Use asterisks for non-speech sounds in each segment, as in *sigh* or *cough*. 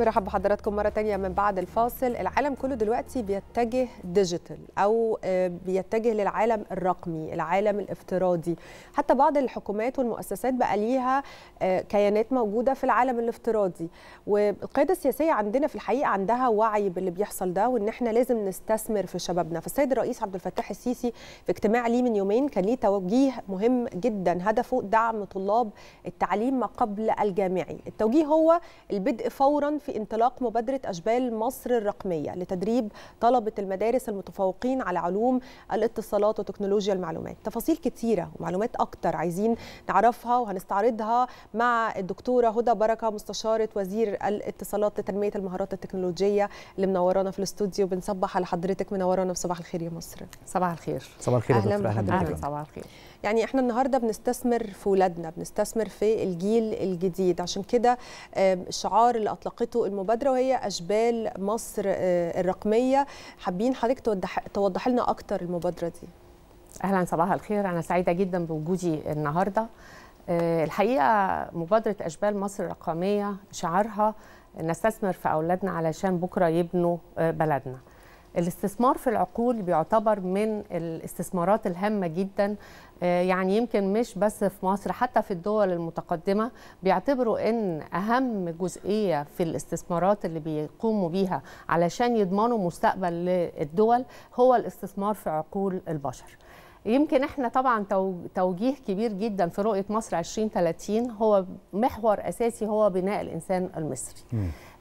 مرحبا بحضراتكم مرة تانية من بعد الفاصل العالم كله دلوقتي بيتجه ديجيتال أو آه، بيتجه للعالم الرقمي العالم الافتراضي حتى بعض الحكومات والمؤسسات بقى ليها آه، كيانات موجودة في العالم الافتراضي والقيادة السياسية عندنا في الحقيقة عندها وعي باللي بيحصل ده وإن إحنا لازم نستثمر في شبابنا فالسيد الرئيس عبد الفتاح السيسي في اجتماع ليه من يومين كان ليه توجيه مهم جدا هدفه دعم طلاب التعليم ما قبل الجامعي التوجيه هو البدء فورا في في انطلاق مبادرة أشبال مصر الرقمية لتدريب طلبة المدارس المتفوقين على علوم الاتصالات وتكنولوجيا المعلومات تفاصيل كثيرة ومعلومات أكتر عايزين نعرفها وهنستعرضها مع الدكتورة هدى بركة مستشارة وزير الاتصالات لتنمية المهارات التكنولوجية اللي منورانا في الاستوديو بنصبح على حضرتك منورانا صباح الخير يا مصر صباح الخير صباح الخير أهلا بحضرتك صباح الخير يعني احنا النهارده بنستثمر في ولادنا بنستثمر في الجيل الجديد عشان كده الشعار اللي اطلقته بدأتوا المبادرة وهي أشبال مصر آه، الرقمية حابين حضرتك توضح, توضح لنا أكتر المبادرة دي أهلا صباح الخير أنا سعيدة جدا بوجودي النهاردة آه، الحقيقة مبادرة أشبال مصر الرقمية شعارها نستثمر في أولادنا علشان بكرة يبنوا آه، بلدنا الاستثمار في العقول بيعتبر من الاستثمارات الهامه جدا آه، يعني يمكن مش بس في مصر حتى في الدول المتقدمه بيعتبروا ان اهم جزئيه في الاستثمارات اللي بيقوموا بيها علشان يضمنوا مستقبل للدول هو الاستثمار في عقول البشر. يمكن احنا طبعا توجيه كبير جدا في رؤيه مصر 2030 هو محور اساسي هو بناء الانسان المصري.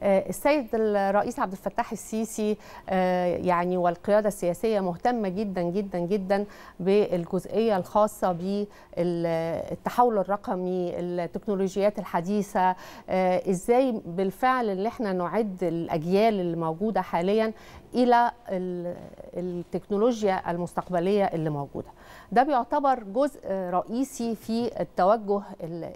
آه، السيد الرئيس عبد الفتاح السيسي آه، يعني والقياده السياسيه مهتمه جدا جدا جدا بالجزئيه الخاصه بالتحول الرقمي التكنولوجيات الحديثه آه، ازاي بالفعل ان احنا نعد الاجيال اللي موجوده حاليا الى التكنولوجيا المستقبليه اللي موجوده ده بيعتبر جزء رئيسي في التوجه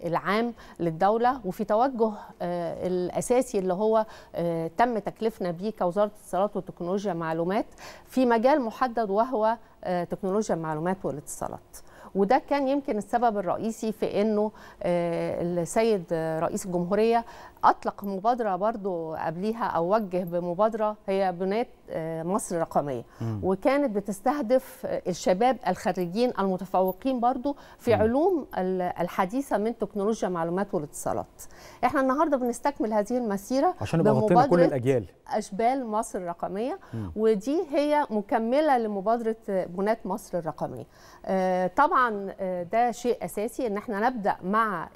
العام للدوله وفي توجه الاساسي اللي هو هو آه، تم تكليفنا بيه كوزاره الاتصالات وتكنولوجيا معلومات في مجال محدد وهو آه، تكنولوجيا المعلومات والاتصالات. وده كان يمكن السبب الرئيسي في انه آه، السيد رئيس الجمهوريه اطلق مبادره برضو قبليها او وجه بمبادره هي بنات آه، مصر الرقميه وكانت بتستهدف الشباب الخريجين المتفوقين برضو في م. علوم الحديثه من تكنولوجيا معلومات والاتصالات احنا النهارده بنستكمل هذه المسيره عشان بمبادره غطينا كل الاجيال اشبال مصر الرقميه م. ودي هي مكمله لمبادره بنات مصر الرقميه آه، طبعا آه، ده شيء اساسي ان احنا نبدا مع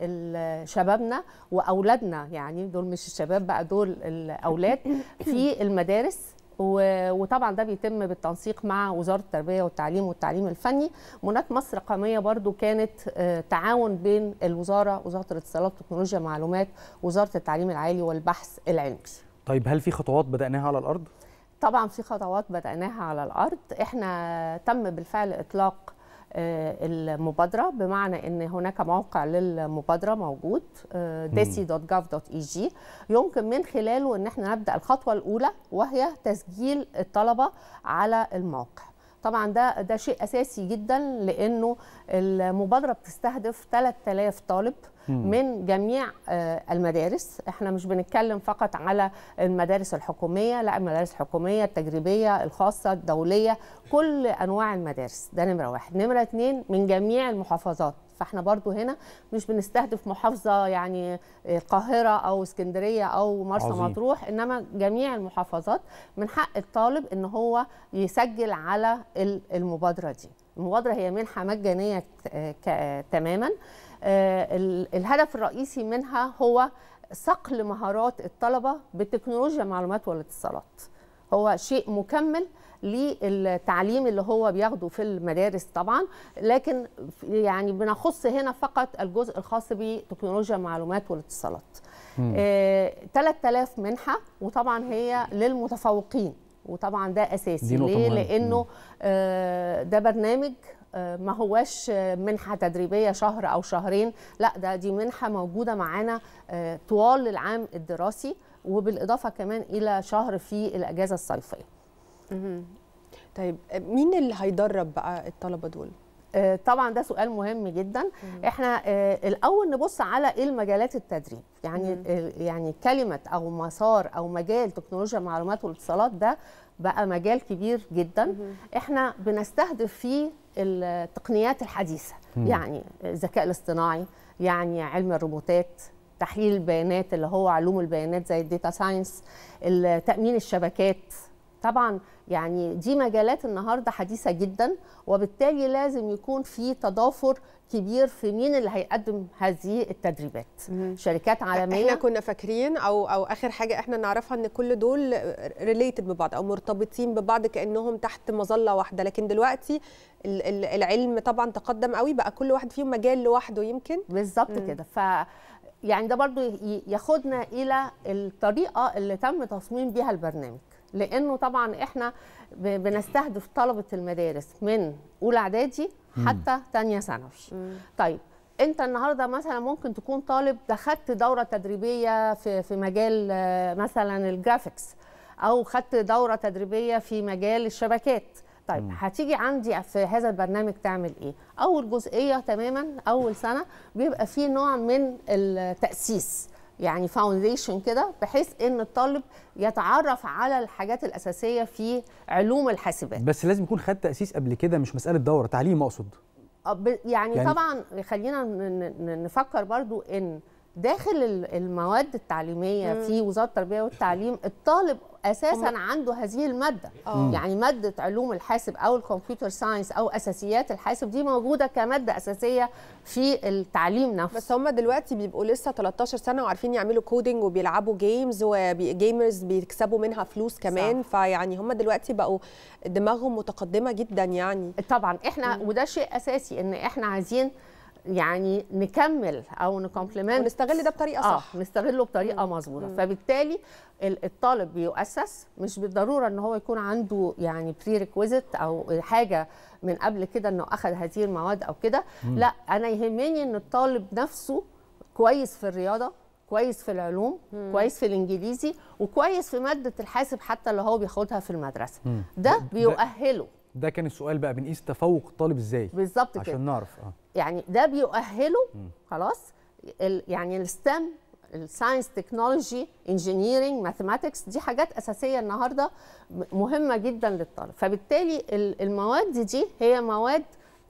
شبابنا واولادنا يعني يعني دول مش الشباب بقى دول الاولاد *coughs* في المدارس وطبعا ده بيتم بالتنسيق مع وزاره التربيه والتعليم والتعليم الفني هناك مصر رقميه برضو كانت آه، تعاون بين الوزاره وزاره الاتصالات والتكنولوجيا معلومات وزاره التعليم العالي والبحث العلمي طيب هل في خطوات بداناها على الارض طبعا في خطوات بداناها على الارض احنا تم بالفعل اطلاق آه، المبادره بمعنى ان هناك موقع للمبادره موجود desi.gov.eg آه، يمكن من خلاله ان احنا نبدا الخطوه الاولى وهي تسجيل الطلبه على الموقع طبعا ده ده شيء اساسي جدا لانه المبادره بتستهدف 3000 طالب من جميع آه، المدارس احنا مش بنتكلم فقط على المدارس الحكوميه لا المدارس الحكوميه التجريبيه الخاصه الدوليه كل انواع المدارس ده نمره واحد نمره اتنين من جميع المحافظات فاحنا برضو هنا مش بنستهدف محافظه يعني آه، القاهره او اسكندريه او مرسى مطروح انما جميع المحافظات من حق الطالب ان هو يسجل على المبادره دي المبادره هي منحه مجانيه آه، تماما آه، الهدف الرئيسي منها هو صقل مهارات الطلبه بتكنولوجيا المعلومات والاتصالات هو شيء مكمل للتعليم اللي هو بياخده في المدارس طبعا لكن يعني بنخص هنا فقط الجزء الخاص بتكنولوجيا المعلومات والاتصالات آه 3000 منحه وطبعا هي للمتفوقين وطبعا ده اساسي ليه لانه آه ده برنامج آه، ما هواش منحة تدريبية شهر أو شهرين لا ده دي منحة موجودة معانا آه، طوال العام الدراسي وبالاضافه كمان الى شهر في الاجازه الصيفيه. طيب مين اللي هيدرب بقى الطلبه دول؟ آه، طبعا ده سؤال مهم جدا مم. احنا آه، الاول نبص على ايه المجالات التدريب يعني مم. يعني كلمه او مسار او مجال تكنولوجيا المعلومات والاتصالات ده بقى مجال كبير جدا مم. احنا بنستهدف فيه التقنيات الحديثه مم. يعني الذكاء الاصطناعي يعني علم الروبوتات تحليل البيانات اللي هو علوم البيانات زي الداتا ساينس تامين الشبكات طبعا يعني دي مجالات النهارده حديثه جدا وبالتالي لازم يكون في تضافر كبير في مين اللي هيقدم هذه التدريبات مم. شركات عالميه احنا كنا فاكرين او او اخر حاجه احنا نعرفها ان كل دول ريليتد ببعض او مرتبطين ببعض كانهم تحت مظله واحده لكن دلوقتي العلم طبعا تقدم قوي بقى كل واحد فيهم مجال لوحده يمكن بالظبط كده ف يعني ده برضو ياخدنا الى الطريقه اللي تم تصميم بيها البرنامج لانه طبعا احنا بنستهدف طلبه المدارس من اولى اعدادي حتى ثانيه ثانوي طيب انت النهارده مثلا ممكن تكون طالب دخلت دوره تدريبيه في في مجال آه، مثلا الجرافيكس او خدت دوره تدريبيه في مجال الشبكات طيب مم. هتيجي عندي في هذا البرنامج تعمل ايه اول جزئيه تماما اول سنه بيبقى في نوع من التاسيس يعني فاونديشن كده بحيث ان الطالب يتعرف على الحاجات الاساسيه في علوم الحاسبات بس لازم يكون خد تاسيس قبل كده مش مساله دوره تعليم اقصد أه، يعني, يعني طبعا خلينا نفكر برضو ان داخل المواد التعليميه في وزاره التربيه والتعليم الطالب اساسا عنده هذه الماده أوه. يعني ماده علوم الحاسب او الكمبيوتر ساينس او اساسيات الحاسب دي موجوده كماده اساسيه في التعليم نفسه بس هم دلوقتي بيبقوا لسه 13 سنه وعارفين يعملوا كودينج وبيلعبوا جيمز وجيمرز بيكسبوا منها فلوس كمان صح. فيعني هم دلوقتي بقوا دماغهم متقدمه جدا يعني طبعا احنا وده شيء اساسي ان احنا عايزين يعني نكمل او نكمبلمنت ونستغل ده بطريقه آه، صح آه نستغله بطريقه مظبوطه فبالتالي الطالب بيؤسس مش بالضروره ان هو يكون عنده يعني بري او حاجه من قبل كده انه اخذ هذه المواد او كده لا انا يهمني ان الطالب نفسه كويس في الرياضه كويس في العلوم مم. كويس في الانجليزي وكويس في ماده الحاسب حتى اللي هو بياخدها في المدرسه مم. ده بيؤهله ده كان السؤال بقى بنقيس تفوق الطالب ازاي بالظبط كده عشان نعرف اه يعني ده بيؤهله خلاص يعني الستم الساينس تكنولوجي انجينيرنج ماثيماتكس دي حاجات اساسيه النهارده مهمه جدا للطالب فبالتالي المواد دي هي مواد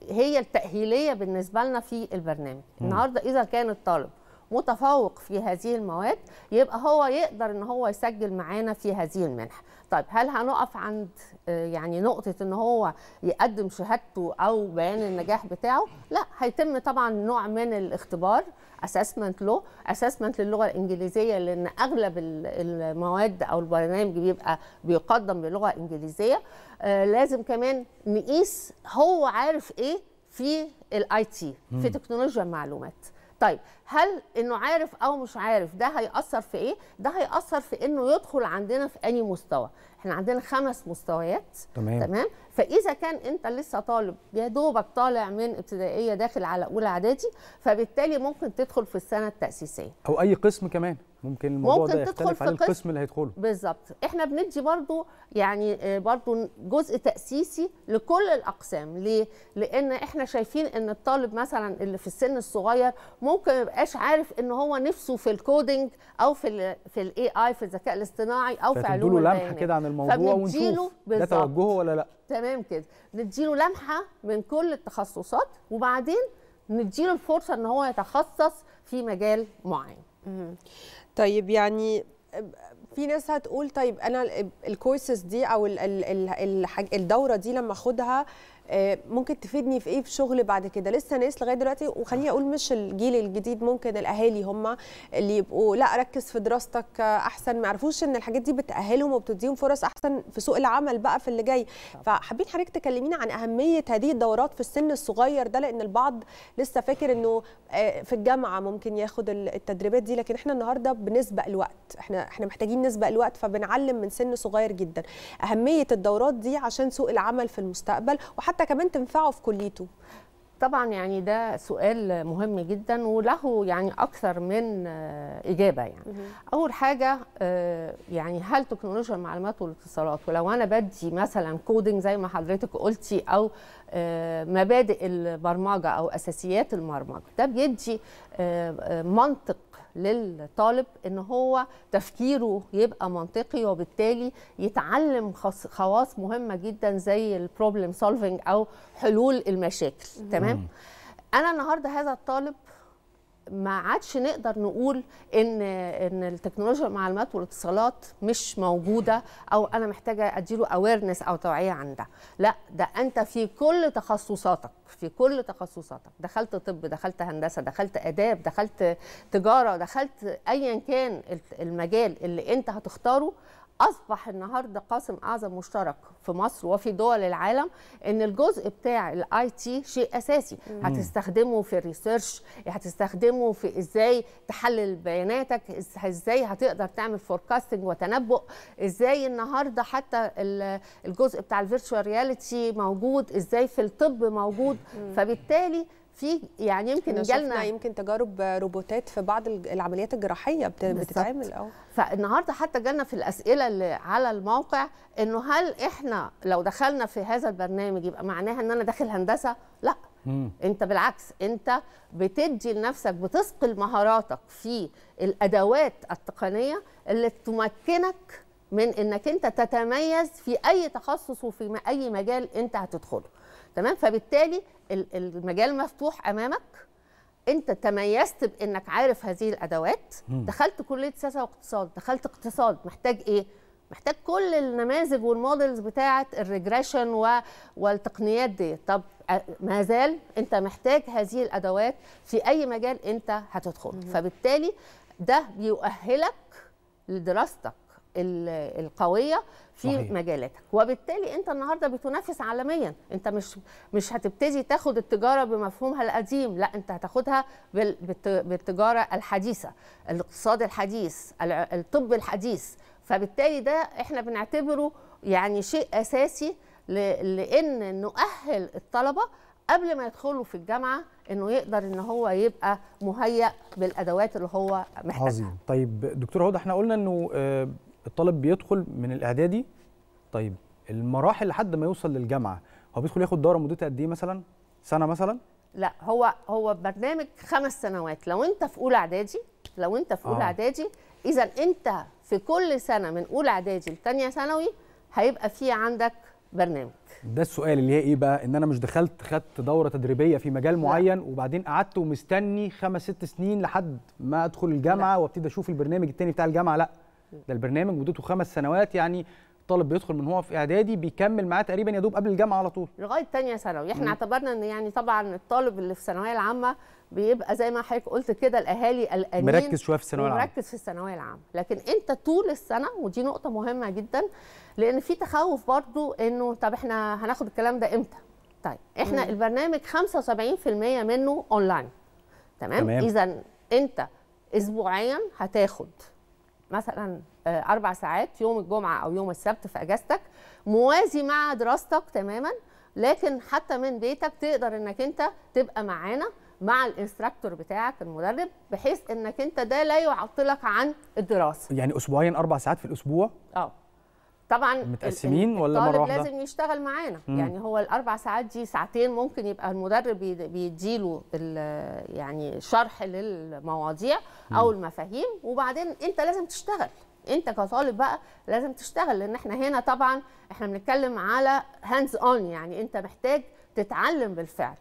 هي التاهيليه بالنسبه لنا في البرنامج النهارده اذا كان الطالب متفوق في هذه المواد يبقى هو يقدر ان هو يسجل معانا في هذه المنحه طيب هل هنقف عند آه، يعني نقطه ان هو يقدم شهادته او بيان النجاح بتاعه لا هيتم طبعا نوع من الاختبار اسسمنت له اسسمنت للغه الانجليزيه لان اغلب المواد او البرنامج بيبقى بيقدم بلغه انجليزيه آه، لازم كمان نقيس هو عارف ايه في الاي تي في تكنولوجيا المعلومات طيب هل انه عارف او مش عارف ده هيأثر في ايه؟ ده هيأثر في انه يدخل عندنا في انهي مستوى؟ احنا عندنا خمس مستويات تمام تمام فاذا كان انت لسه طالب يا دوبك طالع من ابتدائيه داخل على اولى اعدادي فبالتالي ممكن تدخل في السنه التاسيسيه او اي قسم كمان ممكن الموضوع ممكن ده تدخل في القسم القسم اللي هيدخله بالظبط احنا بندي برضو يعني آه، برضو جزء تاسيسي لكل الاقسام ليه لان احنا شايفين ان الطالب مثلا اللي في السن الصغير ممكن ما يبقاش عارف ان هو نفسه في الكودينج او في الـ في الاي اي في الذكاء الاصطناعي او في علوم لمحه كده عن الموضوع ونشوف ده توجهه ولا لا تمام كده نديله لمحه من كل التخصصات وبعدين نديله الفرصه ان هو يتخصص في مجال معين طيب يعني في ناس هتقول طيب انا الكورسز دي او الدوره دي لما اخدها آه، ممكن تفيدني في ايه في شغل بعد كده لسه ناس لغايه دلوقتي وخليني اقول مش الجيل الجديد ممكن الاهالي هم اللي يبقوا لا ركز في دراستك احسن ما يعرفوش ان الحاجات دي بتاهلهم وبتديهم فرص احسن في سوق العمل بقى في اللي جاي فحابين حضرتك تكلمينا عن اهميه هذه الدورات في السن الصغير ده لان البعض لسه فاكر انه آه، في الجامعه ممكن ياخد التدريبات دي لكن احنا النهارده بنسبق الوقت احنا احنا محتاجين نسبق الوقت فبنعلم من سن صغير جدا اهميه الدورات دي عشان سوق العمل في المستقبل وحتى حتى كمان تنفعه في كليته طبعا يعني ده سؤال مهم جدا وله يعني اكثر من آه، اجابه يعني اول حاجه آه، يعني هل تكنولوجيا المعلومات والاتصالات ولو انا بدي مثلا كودنج زي ما حضرتك قلتي او آه، مبادئ البرمجه او اساسيات البرمجه ده بيدي منطق للطالب ان هو تفكيره يبقى منطقي وبالتالي يتعلم خواص مهمه جدا زي البروبلم سولفنج او حلول المشاكل تمام انا النهارده هذا الطالب ما عادش نقدر نقول ان ان التكنولوجيا المعلومات والاتصالات مش موجوده او انا محتاجه اديله اويرنس او توعيه عن ده لا ده انت في كل تخصصاتك في كل تخصصاتك دخلت طب دخلت هندسه دخلت اداب دخلت تجاره دخلت ايا كان المجال اللي انت هتختاره اصبح النهارده قاسم اعظم مشترك في مصر وفي دول العالم ان الجزء بتاع الاي تي شيء اساسي مم. هتستخدمه في الريسيرش هتستخدمه في ازاي تحلل بياناتك ازاي هتقدر تعمل فوركاستنج وتنبؤ ازاي النهارده حتى الجزء بتاع الفيرتشوال رياليتي موجود ازاي في الطب موجود مم. فبالتالي في يعني يمكن جالنا يمكن تجارب روبوتات في بعض العمليات الجراحيه بتتعمل اه فالنهارده حتى جالنا في الاسئله اللي على الموقع انه هل احنا لو دخلنا في هذا البرنامج يبقى معناها ان انا داخل هندسه لا مم. انت بالعكس انت بتدي لنفسك بتثقل مهاراتك في الادوات التقنيه اللي تمكنك من انك انت تتميز في اي تخصص وفي اي مجال انت هتدخله تمام فبالتالي المجال مفتوح امامك انت تميزت بانك عارف هذه الادوات مم. دخلت كليه سياسه واقتصاد دخلت اقتصاد محتاج ايه محتاج كل النماذج والمودلز بتاعه الريجريشن و... والتقنيات دي طب ما زال انت محتاج هذه الادوات في اي مجال انت هتدخل مم. فبالتالي ده بيؤهلك لدراستك القويه في صحيح. مجالاتك وبالتالي انت النهارده بتنافس عالميا انت مش مش هتبتدي تاخد التجاره بمفهومها القديم لا انت هتاخدها بالتجاره الحديثه الاقتصاد الحديث الطب الحديث فبالتالي ده احنا بنعتبره يعني شيء اساسي لان نؤهل الطلبه قبل ما يدخلوا في الجامعه انه يقدر ان هو يبقى مهيأ بالادوات اللي هو محتاجها. عظيم، طيب دكتور هود احنا قلنا انه آه، الطالب بيدخل من الاعدادي طيب المراحل لحد ما يوصل للجامعه هو بيدخل ياخد دوره مدتها قد ايه مثلا سنه مثلا لا هو هو برنامج خمس سنوات لو انت في اولى اعدادي لو انت في اولى آه. اعدادي آه. اذا انت في كل سنه من اولى اعدادي لثانيه ثانوي هيبقى في عندك برنامج ده السؤال اللي هي ايه بقى ان انا مش دخلت خدت دوره تدريبيه في مجال لا. معين وبعدين قعدت ومستني خمس ست سنين لحد ما ادخل الجامعه وابتدي اشوف البرنامج الثاني بتاع الجامعه لا ده البرنامج مدته خمس سنوات يعني طالب بيدخل من هو في اعدادي بيكمل معاه تقريبا يا دوب قبل الجامعه على طول لغايه ثانيه ثانوي احنا اعتبرنا ان يعني طبعا الطالب اللي في الثانويه العامه بيبقى زي ما حضرتك قلت كده الاهالي الانين مركز شويه في الثانويه العامه مركز في الثانويه العامه لكن انت طول السنه ودي نقطه مهمه جدا لان في تخوف برضو انه طب احنا هناخد الكلام ده امتى طيب احنا مم. البرنامج 75% منه اونلاين تمام, تمام. اذا انت اسبوعيا هتاخد مثلا آه، اربع ساعات يوم الجمعه او يوم السبت في اجازتك موازي مع دراستك تماما لكن حتى من بيتك تقدر انك انت تبقى معانا مع الانستراكتور بتاعك المدرب بحيث انك انت ده لا يعطلك عن الدراسه يعني اسبوعيا اربع ساعات في الاسبوع اه طبعا متقسمين ولا مره واحده لازم يشتغل معانا يعني هو الاربع ساعات دي ساعتين ممكن يبقى المدرب بيديله يعني شرح للمواضيع او المفاهيم وبعدين انت لازم تشتغل انت كطالب بقى لازم تشتغل لان احنا هنا طبعا احنا بنتكلم على هاندز اون يعني انت محتاج تتعلم بالفعل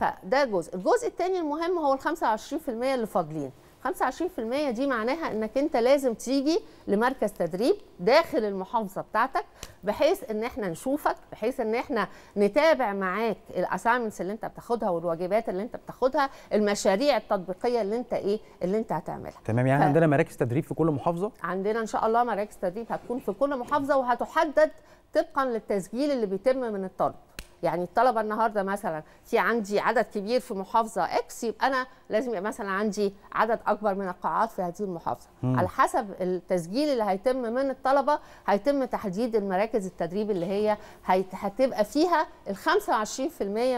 فده جزء الجزء الثاني المهم هو ال 25% اللي فاضلين 25% دي معناها انك انت لازم تيجي لمركز تدريب داخل المحافظه بتاعتك بحيث ان احنا نشوفك بحيث ان احنا نتابع معاك الاساينمنتس اللي انت بتاخدها والواجبات اللي انت بتاخدها المشاريع التطبيقيه اللي انت ايه اللي انت هتعملها تمام يعني ف... عندنا مراكز تدريب في كل محافظه عندنا ان شاء الله مراكز تدريب هتكون في كل محافظه وهتحدد طبقا للتسجيل اللي بيتم من الطالب يعني الطلبه النهارده مثلا في عندي عدد كبير في محافظه اكس يبقى انا لازم يبقى مثلا عندي عدد اكبر من القاعات في هذه المحافظه مم. على حسب التسجيل اللي هيتم من الطلبه هيتم تحديد المراكز التدريب اللي هي هتبقى فيها ال 25%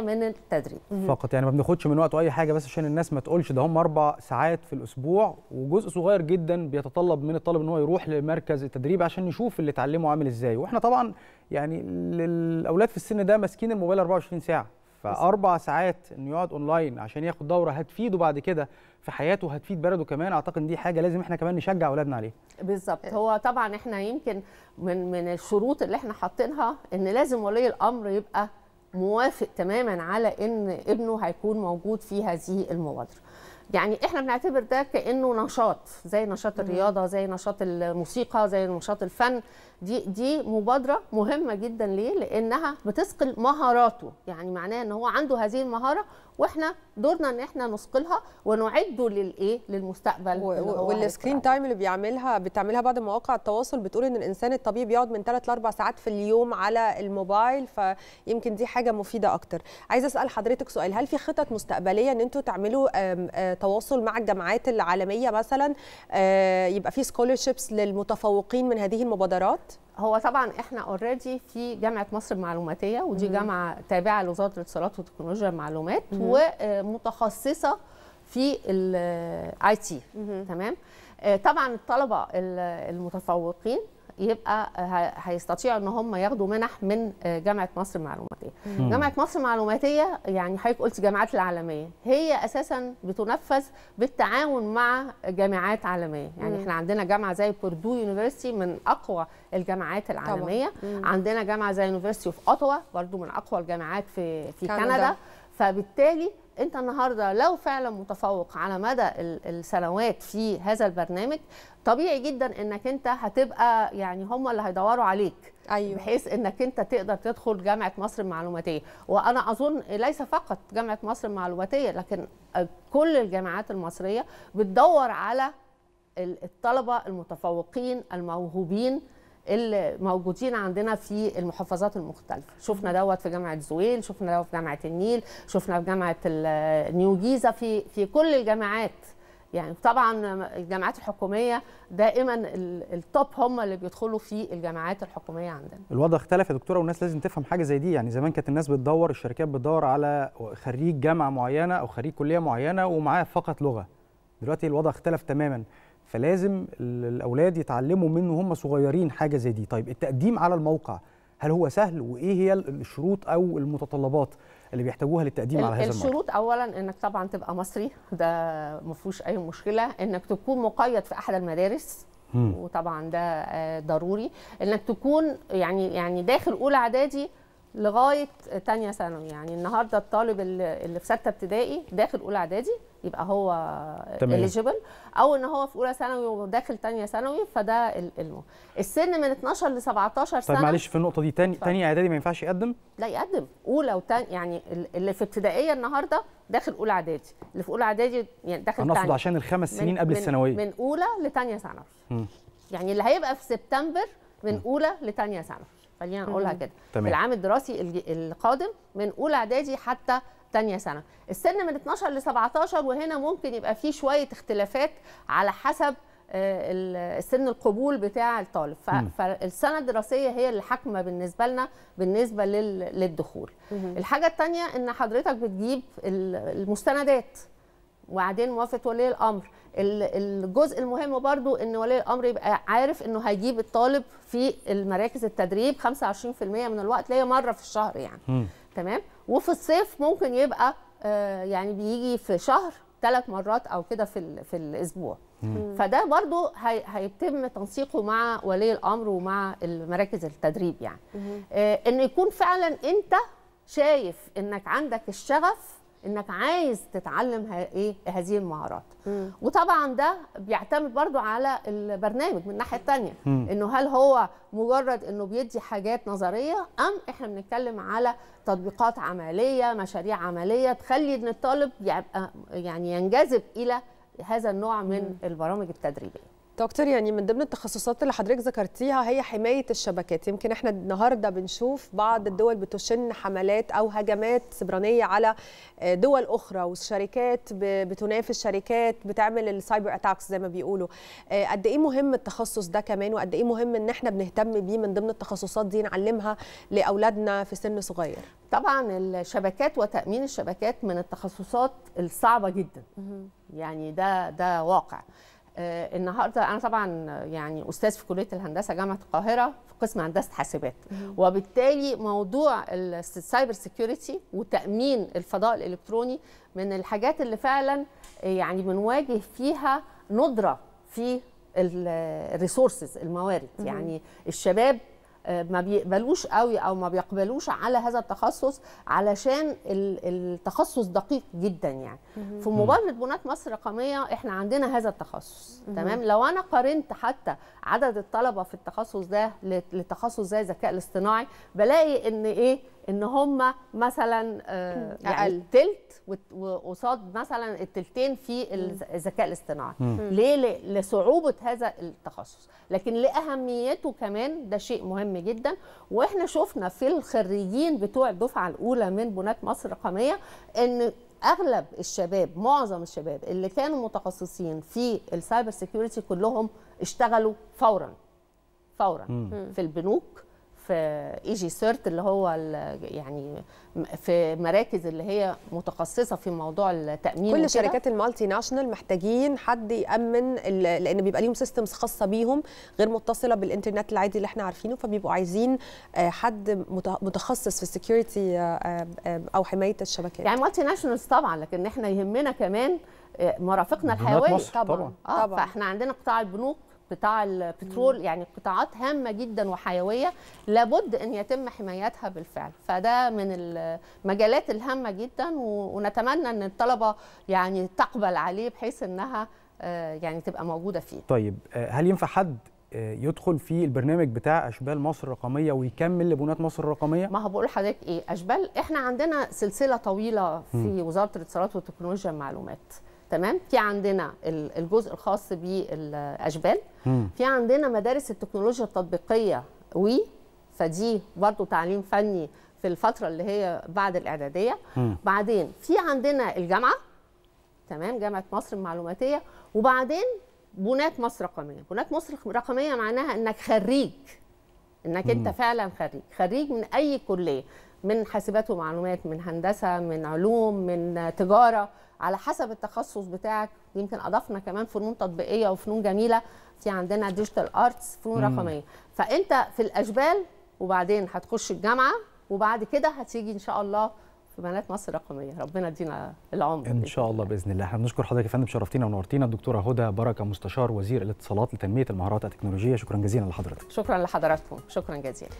من التدريب مم. فقط يعني ما بناخدش من وقته اي حاجه بس عشان الناس ما تقولش ده هم اربع ساعات في الاسبوع وجزء صغير جدا بيتطلب من الطالب ان هو يروح لمركز التدريب عشان يشوف اللي اتعلمه عامل ازاي واحنا طبعا يعني للاولاد في السن ده ماسكين الموبايل 24 ساعه فاربع ساعات انه يقعد اونلاين عشان ياخد دوره هتفيده بعد كده في حياته هتفيد بلده كمان اعتقد ان دي حاجه لازم احنا كمان نشجع اولادنا عليها بالظبط هو طبعا احنا يمكن من من الشروط اللي احنا حاطينها ان لازم ولي الامر يبقى موافق تماما على ان ابنه هيكون موجود في هذه المبادره يعني احنا بنعتبر ده كانه نشاط زي نشاط الرياضه زي نشاط الموسيقى زي نشاط الفن دي دي مبادره مهمه جدا ليه لانها بتثقل مهاراته يعني معناه ان هو عنده هذه المهاره واحنا دورنا ان احنا نثقلها ونعده للايه للمستقبل والسكرين تايم اللي بيعملها بتعملها بعض مواقع التواصل بتقول ان الانسان الطبيعي بيقعد من 3 ل 4 ساعات في اليوم على الموبايل فيمكن دي حاجه مفيده اكتر عايزه اسال حضرتك سؤال هل في خطط مستقبليه ان انتم تعملوا آه، تواصل مع الجامعات العالميه مثلا آه، يبقى في سكولرشيبس للمتفوقين من هذه المبادرات هو طبعا احنا اوريدي في جامعه مصر المعلوماتيه ودي جامعه تابعه لوزاره الاتصالات وتكنولوجيا المعلومات ومتخصصه في الاي تي تمام آه، طبعا الطلبه المتفوقين يبقى هيستطيعوا ان هم ياخدوا منح من آه، جامعه مصر المعلوماتيه. جامعه مصر المعلوماتيه يعني حضرتك قلت الجامعات العالميه هي اساسا بتنفذ بالتعاون مع جامعات عالميه، يعني احنا عندنا جامعه زي بوردو يونيفرستي من اقوى الجامعات العالميه، طبعا. عندنا جامعه زي يونيفرستي اوف اوتوا برضو من اقوى الجامعات في في كندا, كندا. فبالتالي انت النهارده لو فعلا متفوق على مدى السنوات في هذا البرنامج طبيعي جدا انك انت هتبقى يعني هم اللي هيدوروا عليك أيوة. بحيث انك انت تقدر تدخل جامعه مصر المعلوماتيه وانا اظن ليس فقط جامعه مصر المعلوماتيه لكن كل الجامعات المصريه بتدور على الطلبه المتفوقين الموهوبين الموجودين عندنا في المحافظات المختلفه شفنا دوت في جامعه زويل شفنا دوت في جامعه النيل شفنا في جامعه نيو جيزه في في كل الجامعات يعني طبعا الجامعات الحكوميه دائما التوب هم اللي بيدخلوا في الجامعات الحكوميه عندنا الوضع اختلف يا دكتوره والناس لازم تفهم حاجه زي دي يعني زمان كانت الناس بتدور الشركات بتدور على خريج جامعه معينه او خريج كليه معينه ومعاه فقط لغه دلوقتي الوضع اختلف تماما فلازم الاولاد يتعلموا منه وهم صغيرين حاجه زي دي طيب التقديم على الموقع هل هو سهل وايه هي الشروط او المتطلبات اللي بيحتاجوها للتقديم على هذا الموقع الشروط اولا انك طبعا تبقى مصري ده ما فيهوش اي مشكله انك تكون مقيد في احد المدارس مم. وطبعا ده آه، ضروري انك تكون يعني يعني داخل اولى اعدادي لغايه ثانيه ثانوي يعني النهارده الطالب اللي في سته ابتدائي داخل اولى اعدادي يبقى هو اليجيبل او ان هو في اولى ثانوي وداخل ثانيه ثانوي فده الم السن من 12 ل 17 طيب سنه طب معلش في النقطه دي ثاني ثاني اعدادي ما ينفعش يقدم لا يقدم اولى وثانيه يعني اللي في ابتدائيه النهارده داخل اولى اعدادي اللي في اولى اعدادي يعني داخل انا اقصد عشان الخمس سنين قبل الثانويه من اولى لثانيه ثانوي يعني اللي هيبقى في سبتمبر من اولى لثانيه ثانوي خلينا نقولها كده العام الدراسي القادم من اولى اعدادي حتى تانية سنة السن من 12 ل 17 وهنا ممكن يبقى فيه شوية اختلافات على حسب آه، سن القبول بتاع الطالب فالسنه الدراسيه هي اللي حاكمه بالنسبه لنا بالنسبه للدخول الحاجه الثانيه ان حضرتك بتجيب المستندات وبعدين موافقه ولي الامر الجزء المهم برضو ان ولي الامر يبقى عارف انه هيجيب الطالب في المراكز التدريب 25% من الوقت ليه مره في الشهر يعني تمام وفي الصيف ممكن يبقى آه، يعني بيجي في شهر ثلاث مرات او كده في في الاسبوع مم. فده برضو هي هيتم تنسيقه مع ولي الامر ومع المراكز التدريب يعني آه ان يكون فعلا انت شايف انك عندك الشغف انك عايز تتعلم ايه هذه المهارات وطبعا ده بيعتمد برضو على البرنامج من الناحيه الثانيه انه هل هو مجرد انه بيدي حاجات نظريه ام احنا بنتكلم على تطبيقات عمليه مشاريع عمليه تخلي ان الطالب يبقى يعني ينجذب الى هذا النوع من البرامج التدريبيه دكتور يعني من ضمن التخصصات اللي حضرتك ذكرتيها هي حمايه الشبكات يمكن احنا النهارده بنشوف بعض الدول بتشن حملات او هجمات سبرانيه على آه، دول اخرى والشركات بتنافس شركات بتعمل السايبر اتاكس زي ما بيقولوا آه، قد ايه مهم التخصص ده كمان وقد ايه مهم ان احنا بنهتم بيه من ضمن التخصصات دي نعلمها لاولادنا في سن صغير طبعا الشبكات وتامين الشبكات من التخصصات الصعبه جدا يعني ده ده واقع آه، النهارده انا طبعا يعني استاذ في كليه الهندسه جامعه القاهره في قسم هندسه حاسبات وبالتالي موضوع السايبر سيكيورتي وتامين الفضاء الالكتروني من الحاجات اللي فعلا آه، يعني بنواجه فيها ندره في الريسورسز الموارد يعني الشباب آه، ما بيقبلوش قوي او ما بيقبلوش على هذا التخصص علشان التخصص دقيق جدا يعني في مبادره بناة مصر الرقميه احنا عندنا هذا التخصص تمام لو انا قارنت حتى عدد الطلبه في التخصص ده لتخصص زي الذكاء الاصطناعي بلاقي ان ايه ان هم مثلا آه يعني تلت وقصاد مثلا التلتين في الذكاء الاصطناعي ليه لصعوبه هذا التخصص لكن لاهميته كمان ده شيء مهم جدا واحنا شفنا في الخريجين بتوع الدفعه الاولى من بنات مصر الرقميه ان اغلب الشباب معظم الشباب اللي كانوا متخصصين في السايبر سيكيورتي كلهم اشتغلوا فورا فورا مم. في البنوك في ايجي سيرت اللي هو يعني في مراكز اللي هي متخصصه في موضوع التامين كل شركات المالتي ناشونال محتاجين حد يامن لان بيبقى ليهم سيستمز خاصه بيهم غير متصله بالانترنت العادي اللي احنا عارفينه فبيبقوا عايزين آه، حد متخصص في السكيورتي آه، آه، او حمايه الشبكات يعني مالتي ناشونالز طبعا لكن احنا يهمنا كمان مرافقنا الحيويه طبعا طبعا, آه طبعا. فاحنا عندنا قطاع البنوك قطاع البترول يعني قطاعات هامه جدا وحيويه لابد ان يتم حمايتها بالفعل فده من المجالات الهامه جدا ونتمنى ان الطلبه يعني تقبل عليه بحيث انها آه، يعني تبقى موجوده فيه طيب آه، هل ينفع حد آه، يدخل في البرنامج بتاع اشبال مصر الرقميه ويكمل لبنات مصر الرقميه ما هو بقول لحضرتك ايه اشبال احنا عندنا سلسله طويله في م. وزاره الاتصالات وتكنولوجيا المعلومات تمام في عندنا الجزء الخاص بالاشبال في عندنا مدارس التكنولوجيا التطبيقيه وي فدي برضو تعليم فني في الفتره اللي هي بعد الاعداديه مم. بعدين في عندنا الجامعه تمام جامعه مصر المعلوماتيه وبعدين بنات مصر رقميه بنات مصر رقميه معناها انك خريج انك مم. انت فعلا خريج خريج من اي كليه من حاسبات ومعلومات من هندسه من علوم من تجاره على حسب التخصص بتاعك يمكن اضفنا كمان فنون تطبيقيه وفنون جميله في عندنا ديجيتال ارتس فنون رقميه فانت في الاشبال وبعدين هتخش الجامعه وبعد كده هتيجي ان شاء الله في بنات مصر الرقميه ربنا يدينا العمر ان شاء الله باذن الله احنا بنشكر حضرتك يا فندم شرفتينا ونورتينا الدكتوره هدى بركه مستشار وزير الاتصالات لتنميه المهارات التكنولوجيه شكرا جزيلا لحضرتك شكرا لحضراتكم شكرا جزيلا